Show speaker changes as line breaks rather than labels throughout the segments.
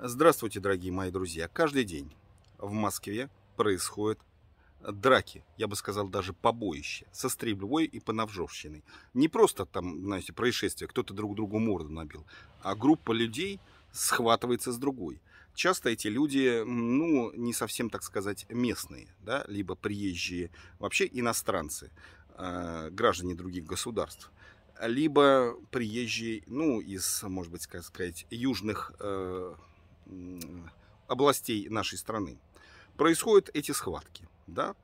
Здравствуйте, дорогие мои друзья. Каждый день в Москве происходят драки, я бы сказал, даже побоище, со стрельбой и понавжовщиной. Не просто там, знаете, происшествие, кто-то друг другу морду набил, а группа людей схватывается с другой. Часто эти люди, ну, не совсем, так сказать, местные, да, либо приезжие, вообще иностранцы, а, граждане других государств либо приезжие, ну, из, может быть, как сказать, южных э, областей нашей страны происходят эти схватки, да,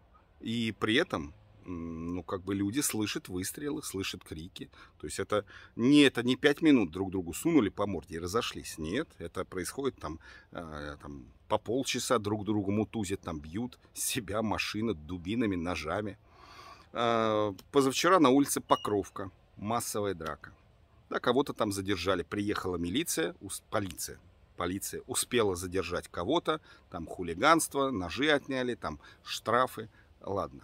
и при этом ну, как бы люди слышат выстрелы, слышат крики. То есть это не, это не пять минут друг другу сунули по морде и разошлись. Нет, это происходит там, э, там по полчаса друг другу мутузят, там бьют себя машины дубинами, ножами. Э, позавчера на улице Покровка массовая драка. Да, кого-то там задержали. Приехала милиция, полиция, полиция успела задержать кого-то, там хулиганство, ножи отняли, там штрафы, ладно.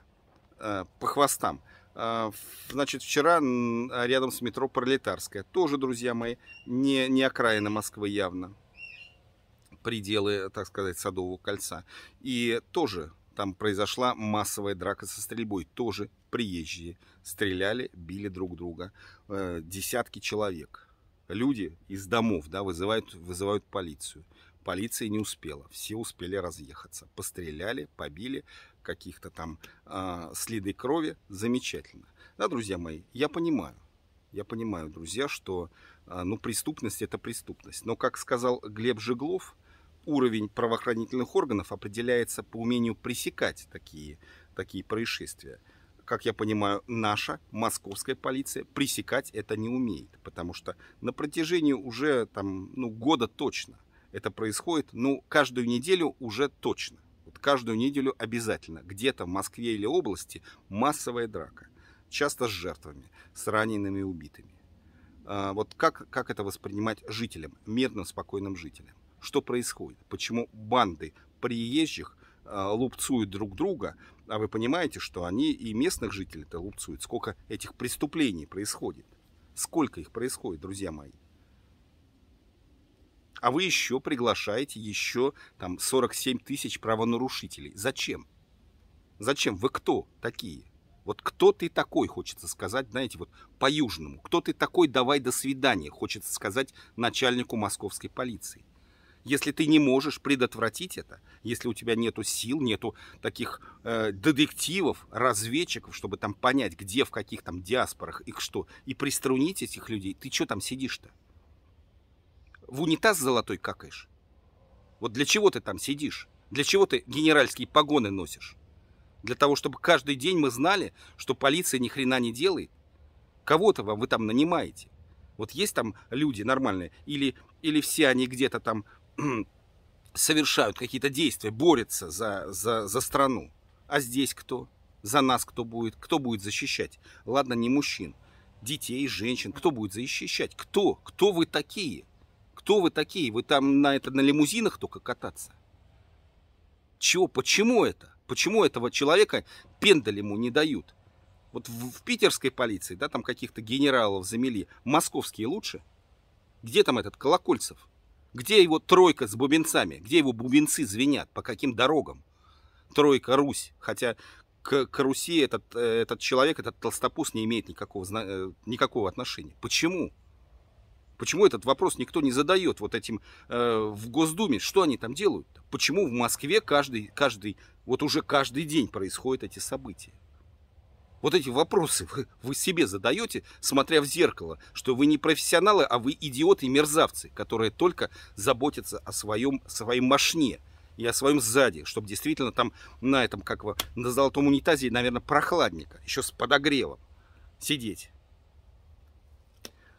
Э, по хвостам. Э, значит, вчера рядом с метро Пролетарская, тоже, друзья мои, не, не окраина Москвы явно, пределы, так сказать, Садового кольца. И тоже там произошла массовая драка со стрельбой, тоже приезжие стреляли, били друг друга, э, десятки человек люди из домов да, вызывают, вызывают полицию. Полиция не успела, все успели разъехаться. Постреляли, побили, каких-то там э, следы крови, замечательно. Да, друзья мои, я понимаю, я понимаю, друзья, что э, ну, преступность это преступность. Но, как сказал Глеб Жеглов, уровень правоохранительных органов определяется по умению пресекать такие, такие происшествия как я понимаю, наша московская полиция пресекать это не умеет, потому что на протяжении уже там, ну, года точно это происходит, ну, каждую неделю уже точно. Вот каждую неделю обязательно где-то в Москве или области массовая драка, часто с жертвами, с ранеными и убитыми. А, вот как, как это воспринимать жителям, мирным, спокойным жителям? Что происходит? Почему банды приезжих а, лупцуют друг друга, а вы понимаете, что они и местных жителей-то лупцуют. Сколько этих преступлений происходит? Сколько их происходит, друзья мои? А вы еще приглашаете еще там 47 тысяч правонарушителей. Зачем? Зачем? Вы кто такие? Вот кто ты такой, хочется сказать, знаете, вот по-южному. Кто ты такой, давай до свидания, хочется сказать начальнику московской полиции. Если ты не можешь предотвратить это, если у тебя нету сил, нету таких э, детективов, разведчиков, чтобы там понять, где, в каких там диаспорах и что, и приструнить этих людей, ты что там сидишь-то? В унитаз золотой какаешь? Вот для чего ты там сидишь? Для чего ты генеральские погоны носишь? Для того, чтобы каждый день мы знали, что полиция ни хрена не делает? Кого-то вам вы там нанимаете? Вот есть там люди нормальные? Или, или все они где-то там совершают какие-то действия, борются за, за, за страну. А здесь кто? За нас кто будет? Кто будет защищать? Ладно, не мужчин. Детей, женщин. Кто будет защищать? Кто? Кто вы такие? Кто вы такие? Вы там на, это, на лимузинах только кататься? Чего? Почему это? Почему этого человека пендаль ему не дают? Вот в, в питерской полиции, да, там каких-то генералов замели. Московские лучше? Где там этот Колокольцев? Где его тройка с бубенцами? Где его бубенцы звенят? По каким дорогам? Тройка Русь. Хотя к, к Руси этот, э, этот человек, этот толстопуз не имеет никакого, э, никакого отношения. Почему? Почему этот вопрос никто не задает вот этим э, в Госдуме? Что они там делают? Почему в Москве каждый, каждый, вот уже каждый день происходят эти события? Вот эти вопросы вы, вы себе задаете, смотря в зеркало, что вы не профессионалы, а вы идиоты и мерзавцы, которые только заботятся о своем, своей машне и о своем сзади, чтобы действительно там на этом, как вы, на золотом унитазе, наверное, прохладненько, еще с подогревом сидеть.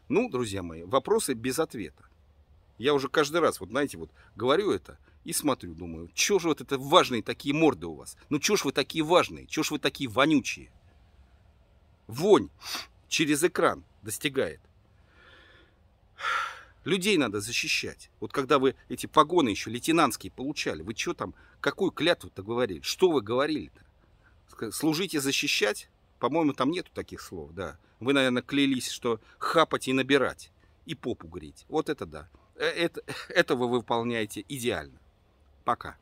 Ну, друзья мои, вопросы без ответа. Я уже каждый раз, вот знаете, вот говорю это и смотрю, думаю, чё же вот это важные такие морды у вас? Ну чё ж вы такие важные, чё ж вы такие вонючие? вонь через экран достигает. Людей надо защищать. Вот когда вы эти погоны еще лейтенантские получали, вы что там, какую клятву-то говорили? Что вы говорили-то? Служить и защищать? По-моему, там нету таких слов, да. Вы, наверное, клялись, что хапать и набирать, и попу греть. Вот это да. Э, это, этого вы выполняете идеально. Пока.